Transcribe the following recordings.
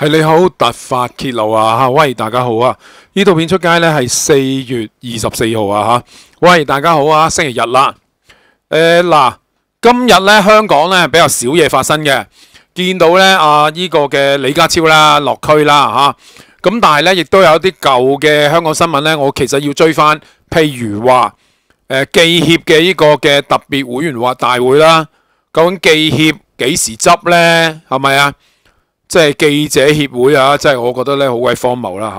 系你好，突发揭露啊！吓，喂，大家好啊！呢套片出街呢系四月二十四号啊！吓，喂，大家好啊！星期日啦，诶嗱，今日呢香港呢比较少嘢发生嘅，见到呢啊呢个嘅李家超啦落区啦吓，咁但系呢亦都有啲旧嘅香港新闻呢，我其实要追翻，譬如话诶记协嘅呢个嘅特别会员话大会啦，究竟记协几时执呢？系咪啊？即係記者協會啊！即係我覺得咧好鬼荒謬啦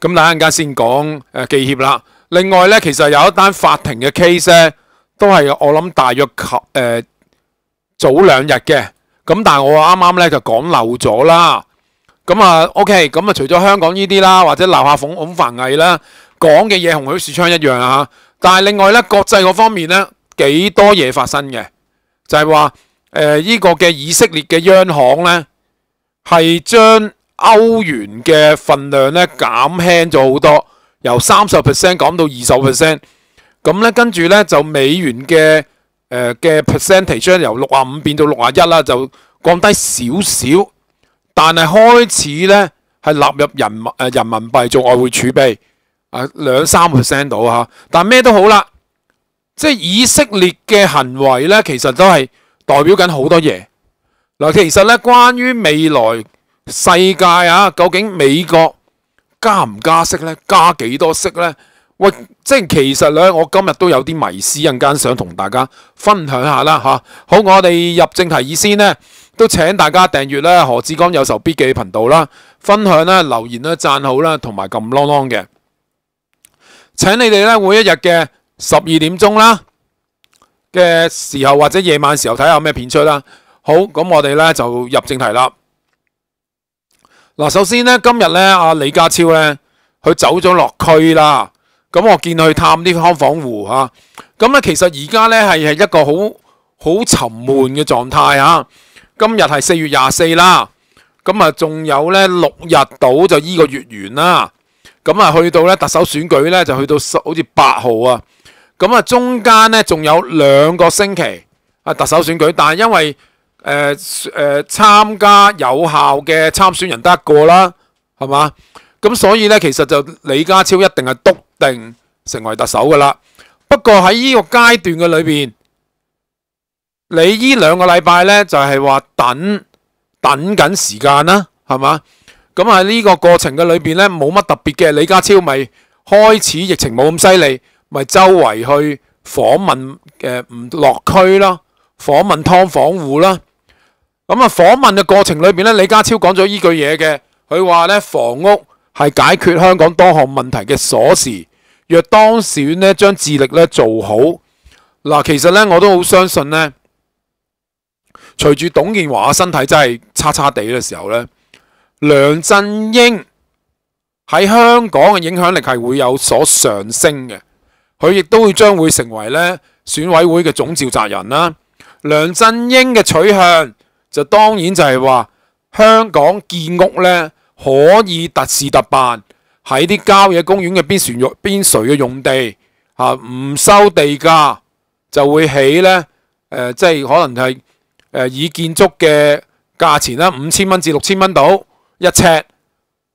嚇。咁等陣間先講誒記協啦。另外咧，其實有一單法庭嘅 case 咧，都係我諗大約誒早兩日嘅。咁但係我啱啱咧就講漏咗啦。咁啊 OK，咁啊除咗香港呢啲啦，或者樓下逢咁繁瑣啦，講嘅嘢同許樹昌一樣啊。但係另外咧，國際嗰方面咧幾多嘢發生嘅，就係話誒呢個嘅以色列嘅央行咧。系将欧元嘅份量咧减轻咗好多，由三十 percent 减到二十 percent。咁咧跟住咧就美元嘅诶嘅 percentage 将由六啊五变到六啊一啦，就降低少少。但系开始咧系纳入人民诶人民币做外汇储备啊，两三 percent 到吓。但咩都好啦，即系以色列嘅行为咧，其实都系代表紧好多嘢。嗱，其实咧关于未来世界啊，究竟美国加唔加息咧？加几多息咧？喂，即系其实咧，我今日都有啲迷思，一阵间想同大家分享下啦，吓。好，我哋入正题先咧，都请大家订阅咧何志刚有仇必记频道啦，分享啦、留言啦、赞好啦，同埋揿啷啷嘅。请你哋咧，每一日嘅十二点钟啦嘅时候或者夜晚时候睇下咩片出啦。好，咁我哋咧就入正题啦。嗱，首先呢，今日咧，阿李家超咧，佢走咗落区啦。咁我见佢探啲康房户吓，咁咧，其实而家咧系系一个好好沉闷嘅状态啊。今日系四月廿四啦。咁啊，仲有咧六日到就依个月完啦。咁啊，去到咧特首选举咧就去到好似八号啊。咁啊，中间咧仲有两个星期啊，特首选举，但系因为诶参加有效嘅参选人得一个啦，系嘛？咁所以呢，其实就李家超一定系笃定成为特首噶啦。不过喺呢个阶段嘅里边，你呢两个礼拜呢，就系话等等紧时间啦，系嘛？咁喺呢个过程嘅里边呢，冇乜特别嘅，李家超咪开始疫情冇咁犀利，咪周围去访问诶唔落区啦，访问㓥房户啦。咁啊，訪問嘅過程裏面咧，李家超講咗依句嘢嘅，佢話咧房屋係解決香港多項問題嘅鎖匙，若當選咧將致力咧做好。嗱，其實咧我都好相信咧，隨住董建華嘅身體真係差差地嘅時候咧，梁振英喺香港嘅影響力係會有所上升嘅，佢亦都會將會成為咧選委會嘅總召集人啦。梁振英嘅取向。就当然就系话香港建屋呢，可以特事特办，喺啲郊野公园嘅边船用边垂嘅用地，吓唔收地价，就会起呢，诶，即系可能系诶以建筑嘅价钱啦，五千蚊至六千蚊到一尺，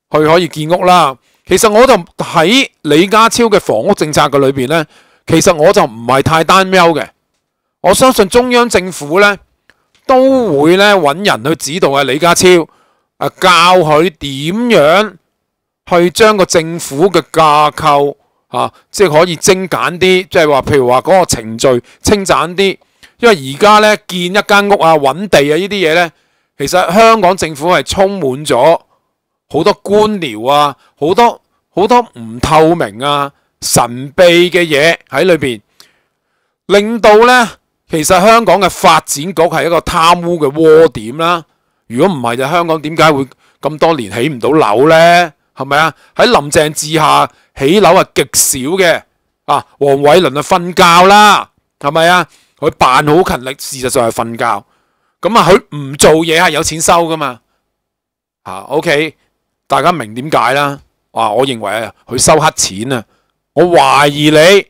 佢可以建屋啦。其实我就喺李家超嘅房屋政策嘅里边呢，其实我就唔系太担忧嘅，我相信中央政府呢。都會咧揾人去指導啊，李家超啊，教佢點樣去將個政府嘅架構啊，即係可以精簡啲，即係話譬如話嗰個程序清簡啲。因為而家咧建一間屋啊、揾地啊呢啲嘢咧，其實香港政府係充滿咗好多官僚啊、好多好多唔透明啊、神秘嘅嘢喺裏边，令到咧。其实香港嘅发展局系一个贪污嘅窝点啦，如果唔系就香港点解会咁多年起唔到楼呢？系咪啊？喺林郑治下起楼系极少嘅啊！黄伟伦啊，瞓觉啦，系咪啊？佢扮好勤力，事实上系瞓觉。咁啊佢唔做嘢系有钱收噶嘛？吓，OK，大家明点解啦？啊，我认为啊，佢收黑钱啊，我怀疑你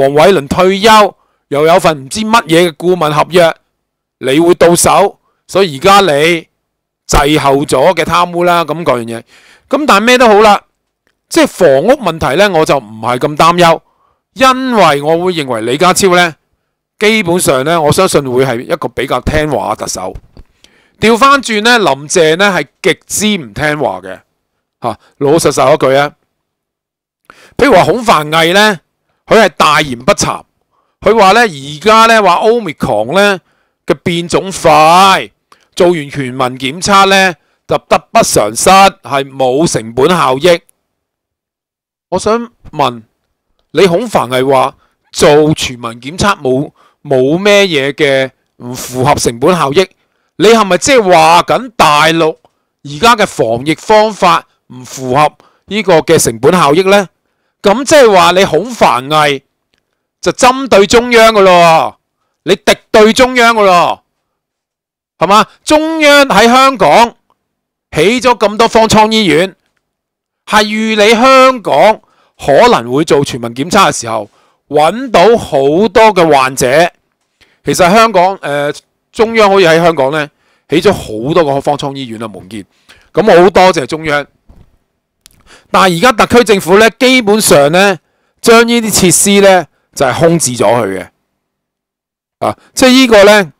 黄伟伦退休。又有份唔知乜嘢嘅顧問合約，你會到手，所以而家你滞後咗嘅貪污啦。咁講樣嘢，咁但系咩都好啦，即系房屋問題呢，我就唔係咁擔憂，因為我會認為李家超呢，基本上呢，我相信會係一個比較聽話嘅特首。调翻轉呢，林鄭呢係極之唔聽話嘅吓老實實一句啊，譬如話孔繁毅呢，佢係大言不惭。佢话咧，而家咧话 omicron 咧嘅变种快，做完全民检测咧就得不偿失，系冇成本效益。我想问你，孔凡係话做全民检测冇冇咩嘢嘅唔符合成本效益？你系咪即系话紧大陆而家嘅防疫方法唔符合呢个嘅成本效益呢？咁即系话你孔凡毅？就針對中央嘅咯，你敵對中央嘅咯，係嘛？中央喺香港起咗咁多方艙醫院，係預你香港可能會做全民檢測嘅時候揾到好多嘅患者。其實香港誒中央可以喺香港呢起咗好多個方艙醫院啊，無見咁我好多謝中央。但係而家特區政府呢，基本上呢，將呢啲設施呢。就係空置咗佢嘅，啊！即係呢個呢，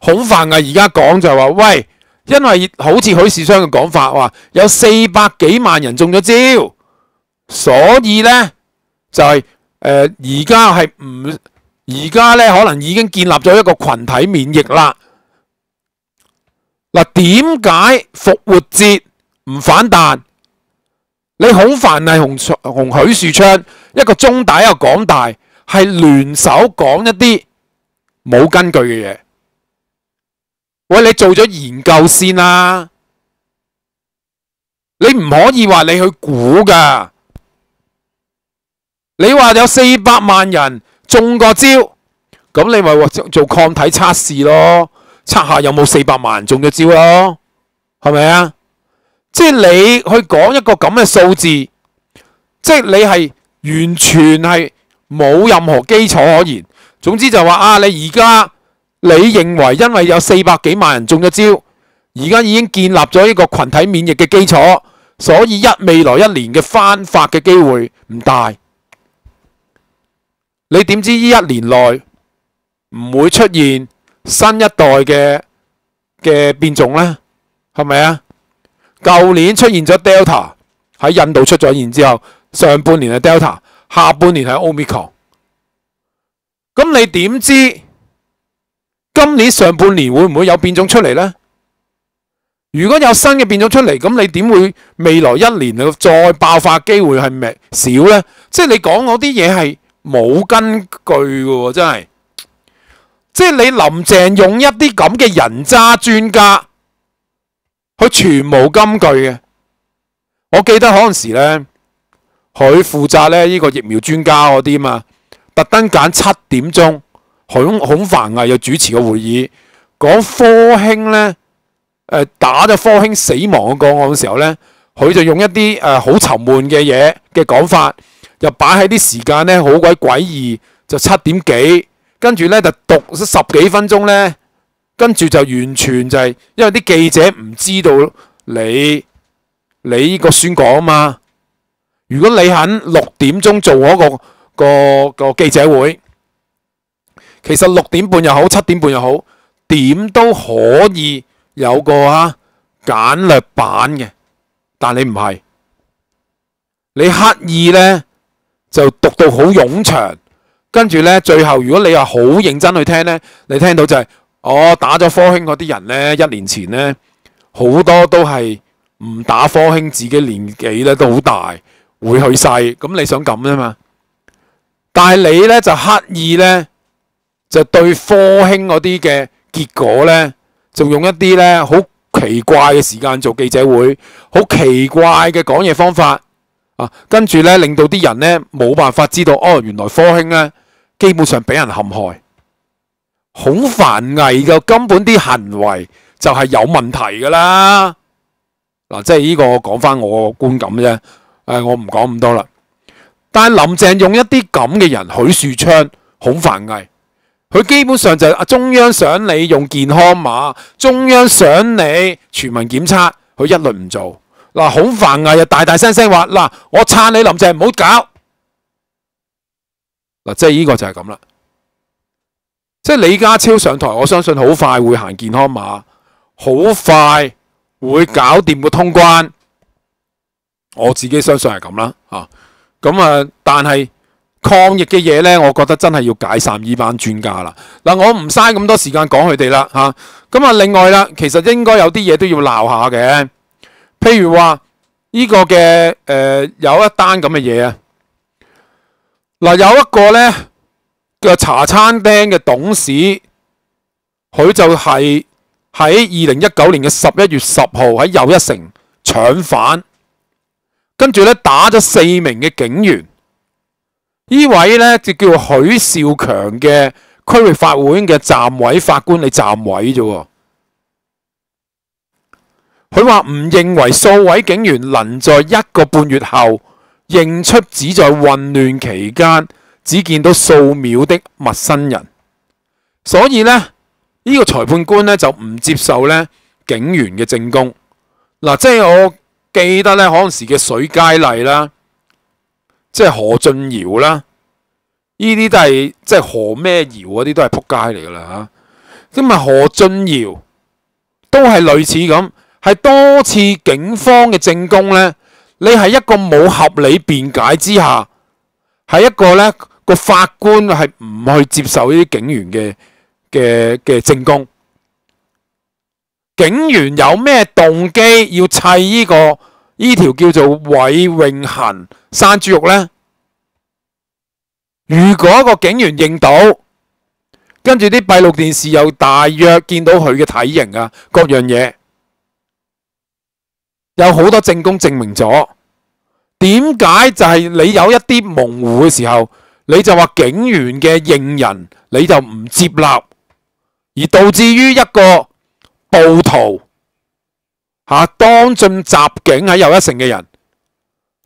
好煩啊！而家講就係話，喂，因為好似許樹昌嘅講法話，有四百幾萬人中咗招，所以呢，就係而家係唔而家呢，可能已經建立咗一個群體免疫啦。嗱，點解復活節唔反彈？你好煩係紅紅許树昌。一个中大一个港大系联手讲一啲冇根据嘅嘢。喂，你做咗研究先啦，你唔可以话你去估噶。你话有四百万人中个招咁，你咪做做抗体测试咯，测下有冇四百万人中咗招咯，系咪啊？即系你去讲一个咁嘅数字，即系你系。完全系冇任何基礎可言。總之就話啊，你而家你認為因為有四百幾萬人中咗招，而家已經建立咗一個群體免疫嘅基礎，所以一未來一年嘅翻發嘅機會唔大。你點知呢一年內唔會出現新一代嘅嘅變種呢？係咪啊？舊年出現咗 Delta 喺印度出咗現之後。上半年系 Delta，下半年系 Omicron，咁你点知今年上半年会唔会有变种出嚟呢？如果有新嘅变种出嚟，咁你点会未来一年再爆发机会系少呢？即系你讲嗰啲嘢系冇根据嘅，真系，即系你林郑用一啲咁嘅人渣专家，佢全冇根据嘅。我记得嗰阵时咧。佢负责咧呢个疫苗专家嗰啲嘛，特登拣七点钟，孔孔凡啊又主持个会议，讲科兴咧，诶打咗科兴死亡嘅个案嘅时候咧，佢就用一啲诶好沉闷嘅嘢嘅讲法，又摆喺啲时间咧好鬼诡异，就七点几，跟住咧就读十几分钟咧，跟住就完全就系，因为啲记者唔知道你你呢个宣讲嘛。如果你肯六點鐘做嗰個個個記者會，其實六點半又好，七點半又好，點都可以有個啊簡略版嘅。但你唔係，你刻意呢就讀到好冗長，跟住呢，最後，如果你又好認真去聽呢，你聽到就係我打咗科興嗰啲人呢，一年前呢，好多都係唔打科興，自己年紀呢都好大。会去世，咁你想咁啫嘛？但系你呢，就刻意呢，就对科兴嗰啲嘅结果呢，就用一啲呢好奇怪嘅时间做记者会，好奇怪嘅讲嘢方法啊，跟住呢，令到啲人呢冇办法知道哦，原来科兴呢，基本上俾人陷害，好繁危嘅，根本啲行为就系有问题噶啦嗱，即系呢个讲翻我观感啫。诶，我唔讲咁多啦。但系林郑用一啲咁嘅人，许树昌、好繁毅，佢基本上就阿中央想你用健康码，中央想你全民检测，佢一律唔做。嗱，好烦毅又大大声声话：嗱，我撑你林郑，唔好搞。嗱，即系呢个就系咁啦。即系李家超上台，我相信好快会行健康码，好快会搞掂个通关。我自己相信系咁啦，吓咁啊！但系抗疫嘅嘢呢，我觉得真系要解散呢班专家啦。嗱，我唔嘥咁多时间讲佢哋啦，吓咁啊！另外啦，其实应该有啲嘢都要闹下嘅，譬如话呢个嘅诶，有一单咁嘅嘢啊，嗱，有一个呢嘅茶餐厅嘅董事，佢就系喺二零一九年嘅十一月十号喺又一城抢翻。跟住咧，打咗四名嘅警员，呢位咧就叫许少强嘅区域法务院嘅站位法官，你站位啫。佢话唔认为数位警员能在一个半月后认出只在混乱期间只见到数秒的陌生人，所以呢，呢个裁判官呢就唔接受呢警员嘅证供。嗱，即系我。记得咧，嗰能时嘅水佳丽啦，即系何俊尧啦，呢啲都系即系何咩尧嗰啲都系仆街嚟噶啦吓。咁啊，何俊尧都系类似咁，系多次警方嘅证供咧，你系一个冇合理辩解之下，系一个咧个法官系唔去接受呢啲警员嘅嘅嘅证供。警员有咩动机要砌呢个呢条叫做韦永恒生猪肉呢？如果个警员认到，跟住啲闭路电视又大约见到佢嘅体型啊，各样嘢有好多证供证明咗。点解就系你有一啲模糊嘅时候，你就话警员嘅认人你就唔接纳，而导致于一个。暴徒吓当进袭警喺又一城嘅人，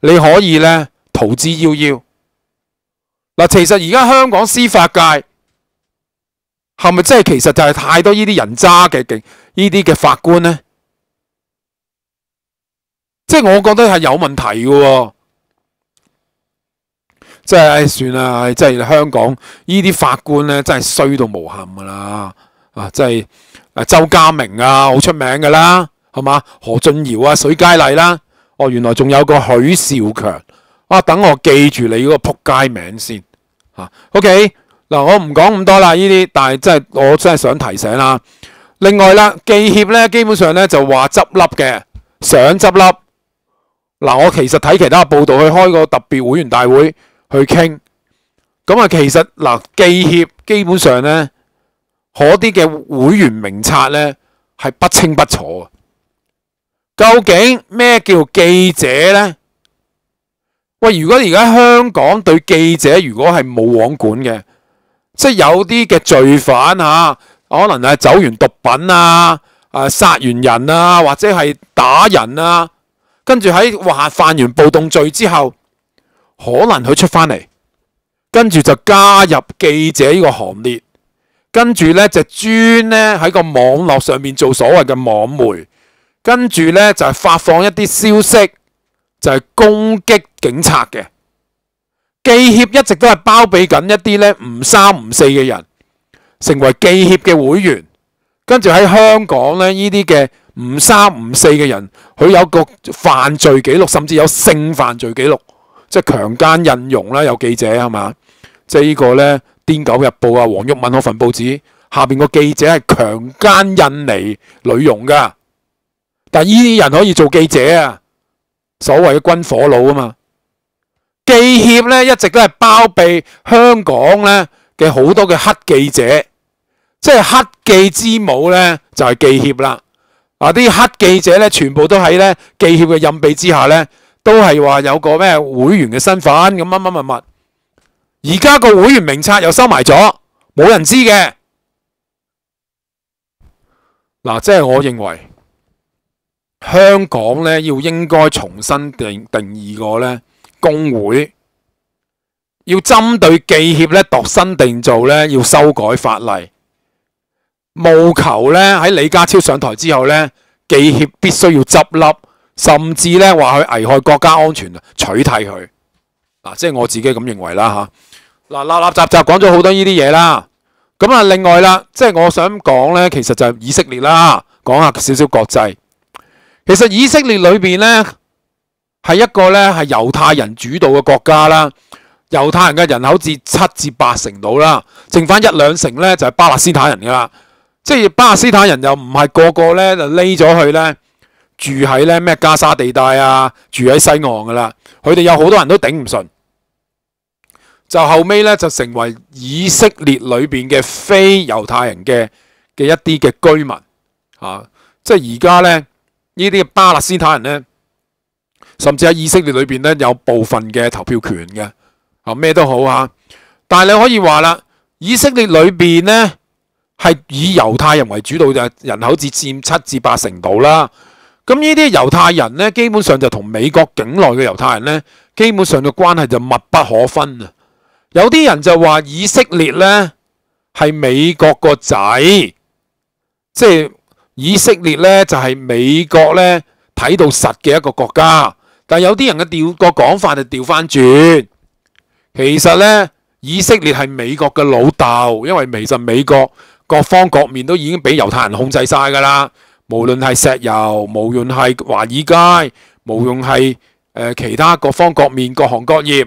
你可以咧逃之夭夭嗱。其实而家香港司法界系咪真系其实就系太多呢啲人渣嘅警呢啲嘅法官咧？即系我觉得系有问题嘅，即系算啦，即系香港呢啲法官咧真系衰到无憾噶啦啊，即系。周家明啊，好出名噶啦，系嘛？何俊尧啊，水佳丽啦，哦，原来仲有个许少强啊，等我记住你嗰个扑街名先吓。OK，嗱，我唔讲咁多啦，呢啲，但系真系我真系想提醒啦。另外啦，记协咧，基本上咧就话执笠嘅，想执笠。嗱，我其实睇其他报道，去开个特别会员大会去倾。咁啊，其实嗱，记协基本上咧。嗰啲嘅會員名冊呢係不清不楚究竟咩叫記者呢？喂，如果而家香港對記者如果係冇網管嘅，即系有啲嘅罪犯啊，可能係走完毒品啊、誒殺完人啊，或者係打人啊，跟住喺話犯完暴動罪之後，可能佢出翻嚟，跟住就加入記者呢個行列。跟住呢，就專呢喺個網絡上面做所謂嘅網媒，跟住呢，就係發放一啲消息，就係攻擊警察嘅。記協一直都係包庇緊一啲呢唔三唔四嘅人，成為記協嘅會員。跟住喺香港呢，呢啲嘅唔三唔四嘅人，佢有個犯罪記錄，甚至有性犯罪記錄，即係強姦印容啦。有記者係嘛，即係呢個呢。癫狗日報》啊，黃玉敏嗰份報紙下边個記者係強姦印尼女佣噶，但呢啲人可以做記者啊？所謂嘅軍火佬啊嘛，記協咧一直都係包庇香港咧嘅好多嘅黑記者，即係黑記之母咧就係記協啦。啊啲黑記者咧全部都喺咧記協嘅任庇之下咧，都係話有個咩會員嘅身份咁乜乜乜乜。而家个会员名册又收埋咗，冇人知嘅。嗱，即系我认为香港咧要应该重新定定义个咧工会，要针对记协咧度身定做咧，要修改法例，务求咧喺李家超上台之后咧，记协必须要执笠，甚至咧话佢危害国家安全取缔佢。嗱，即係我自己咁認為啦吓。嗱，立立雜雜講咗好多呢啲嘢啦。咁啊，另外啦，即係我想講呢，其實就係以色列啦，講下少少國際。其實以色列裏面呢，係一個呢係猶太人主導嘅國家啦，猶太人嘅人口至七至八成到啦，剩翻一兩成呢就係巴勒斯坦人噶啦。即係巴勒斯坦人又唔係個個呢就匿咗去呢，住喺呢咩加沙地帶啊，住喺西岸噶啦。佢哋有好多人都頂唔順。就后尾咧，就成为以色列里边嘅非犹太人嘅嘅一啲嘅居民啊，即系而家咧呢啲巴勒斯坦人咧，甚至喺以色列里边咧有部分嘅投票权嘅啊，咩都好啊！但系你可以话啦，以色列里边咧系以犹太人为主导嘅人口，只占七至八成度啦。咁呢啲犹太人咧，基本上就同美国境内嘅犹太人咧，基本上嘅关系就密不可分啊。有啲人就话以色列呢系美国个仔，即系以色列呢就系美国呢睇到实嘅一个国家，但有啲人嘅调个讲法就调翻转，其实呢，以色列系美国嘅老豆，因为其实美国各方各面都已经俾犹太人控制晒噶啦，无论系石油，无论系华尔街，无论系其他各方各面各行各业。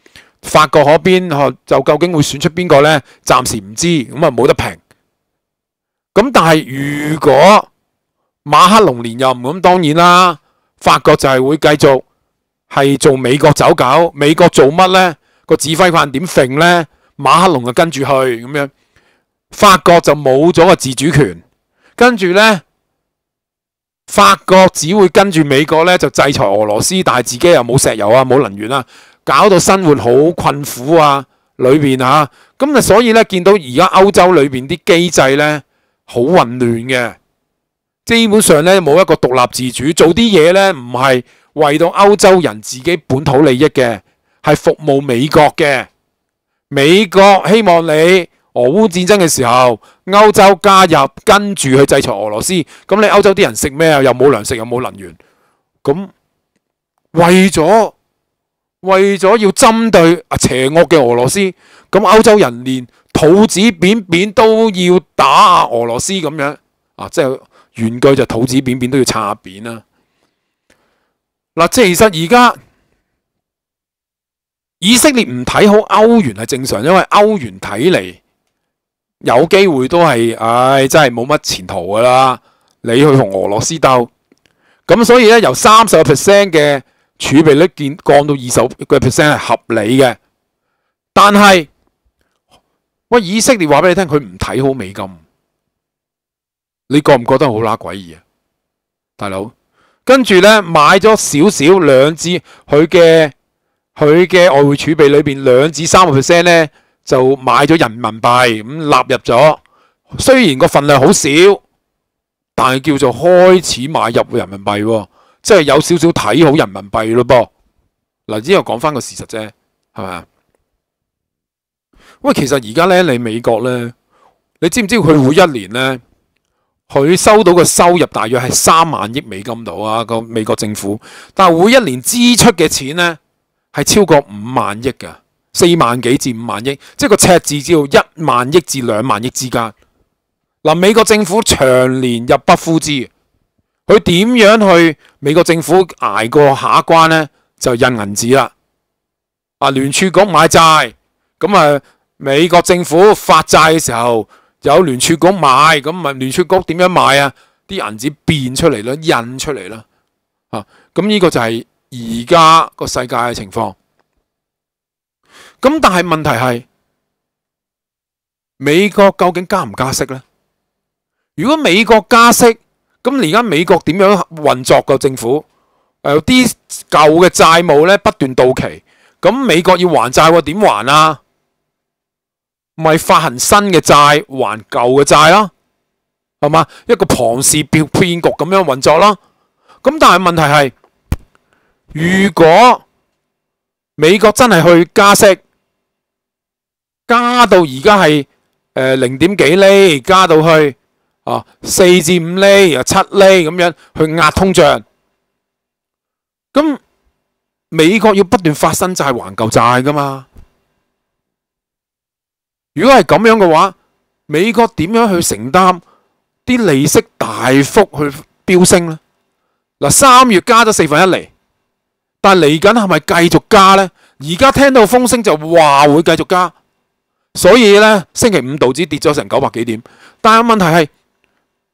法国嗰边就究竟会选出边个呢？暂时唔知，咁啊冇得评。咁但系如果马克龙连任咁，当然啦，法国就系会继续系做美国走狗。美国做乜呢？个指挥棒点揈呢？马克龙就跟住去咁样，法国就冇咗个自主权。跟住呢。法国只会跟住美国呢，就制裁俄罗斯，但系自己又冇石油啊，冇能源啊。搞到生活好困苦啊！里边吓咁啊，所以咧见到而家欧洲里边啲机制咧好混乱嘅，基本上咧冇一个独立自主，做啲嘢咧唔系为到欧洲人自己本土利益嘅，系服务美国嘅。美国希望你俄乌战争嘅时候，欧洲加入跟住去制裁俄罗斯，咁你欧洲啲人食咩啊？又冇粮食，又冇能源，咁为咗。为咗要针对邪恶嘅俄罗斯，咁欧洲人连肚子扁扁都要打俄罗斯咁样啊！即系原句就肚子扁扁都要擦扁啦。嗱，即系其实而家以色列唔睇好欧元系正常，因为欧元睇嚟有机会都系，唉，真系冇乜前途噶啦。你去同俄罗斯斗，咁所以咧由三十个 percent 嘅。儲備率見降到二十個 percent 係合理嘅，但係喂，以色列話俾你聽，佢唔睇好美金。你覺唔覺得好乸鬼異啊，大佬？跟住呢，買咗少少兩支佢嘅佢嘅外匯儲備裏面兩至三個 percent 咧，就買咗人民幣咁納入咗。雖然個份量好少，但係叫做開始買入人民幣喎。即係有少少睇好人民幣咯噃，嗱，呢個講翻個事實啫，係咪啊？喂，其實而家咧，你美國咧，你知唔知佢每一年咧，佢收到嘅收入大約係三萬億美金度啊，個美國政府，但系每一年支出嘅錢咧，係超過五萬億噶，四萬幾至五萬億，即系個赤字只要一萬億至兩萬億之間。嗱，美國政府長年入不敷支。佢点样去美国政府挨过下一关呢？就印银纸啦！啊，联储局买债，咁啊，美国政府发债嘅时候有联储局买，咁咪联储局点样买啊？啲银纸变出嚟啦，印出嚟啦！啊，咁呢个就系而家个世界嘅情况。咁但系问题系，美国究竟加唔加息呢？如果美国加息？咁而家美國點樣運作個政府？誒啲舊嘅債務咧不斷到期，咁美國要還債喎，點還啊？咪發行新嘅債還舊嘅債咯，係嘛？一個旁氏騙騙局咁樣運作啦。咁但係問題係，如果美國真係去加息，加到而家係誒零點幾厘，加到去。啊，四至五厘啊，七厘咁样去压通胀，咁美国要不断发生就系还旧债噶嘛？如果系咁样嘅话，美国点样去承担啲利息大幅去飙升咧？嗱，三月加咗四分一厘，但系嚟紧系咪继续加咧？而家听到风声就话会继续加，所以咧星期五道指跌咗成九百几点，但系问题系。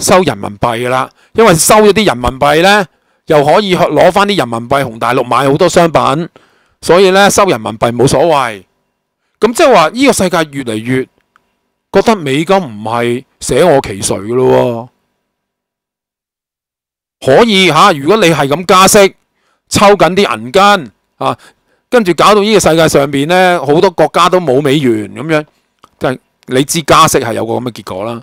收人民幣啦，因為收咗啲人民幣呢，又可以攞翻啲人民幣紅大陸買好多商品，所以呢，收人民幣冇所謂。咁即係話呢個世界越嚟越覺得美金唔係舍我其誰嘅咯喎。可以嚇，如果你係咁加息，抽緊啲銀根啊，跟住搞到呢個世界上面呢，好多國家都冇美元咁樣，即系你知加息係有個咁嘅結果啦。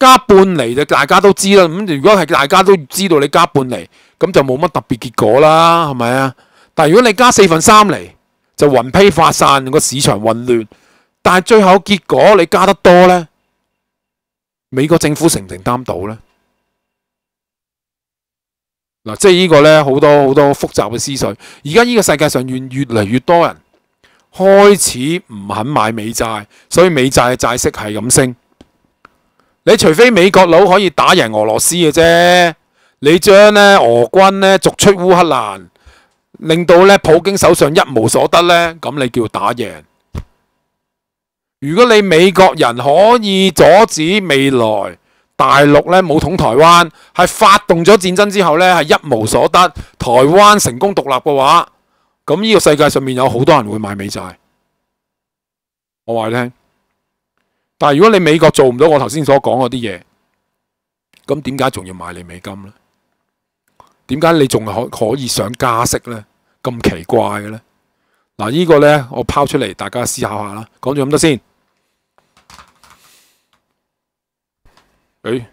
加半厘就大家都知啦，咁如果系大家都知道你加半厘，咁就冇乜特别结果啦，系咪啊？但系如果你加四分三厘，就雲披發散，個市場混亂。但系最後結果你加得多呢，美國政府承唔承擔到呢？嗱，即係呢個呢，好多好多複雜嘅思绪。而家呢個世界上越越嚟越多人開始唔肯買美債，所以美債嘅債息係咁升。你除非美国佬可以打赢俄罗斯嘅啫，你将咧俄军咧逐出乌克兰，令到咧普京手上一无所得咧，咁你叫打赢。如果你美国人可以阻止未来大陆咧武统台湾，系发动咗战争之后咧系一无所得，台湾成功独立嘅话，咁呢个世界上面有好多人会买美债。我话你听。但系如果你美国做唔到我头先所讲嗰啲嘢，咁点解仲要买你美金呢？点解你仲可可以想加息呢？咁奇怪嘅呢？嗱呢个呢，我抛出嚟大家思考下啦。讲咗咁多先。诶。